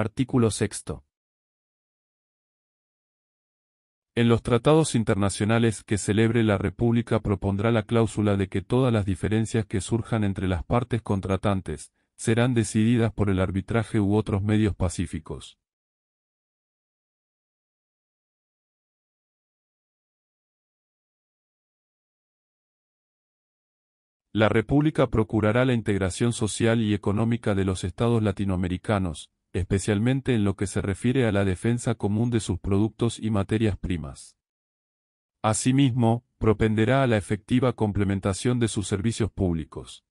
Artículo 6. En los tratados internacionales que celebre la República propondrá la cláusula de que todas las diferencias que surjan entre las partes contratantes serán decididas por el arbitraje u otros medios pacíficos. La República procurará la integración social y económica de los estados latinoamericanos, especialmente en lo que se refiere a la defensa común de sus productos y materias primas. Asimismo, propenderá a la efectiva complementación de sus servicios públicos.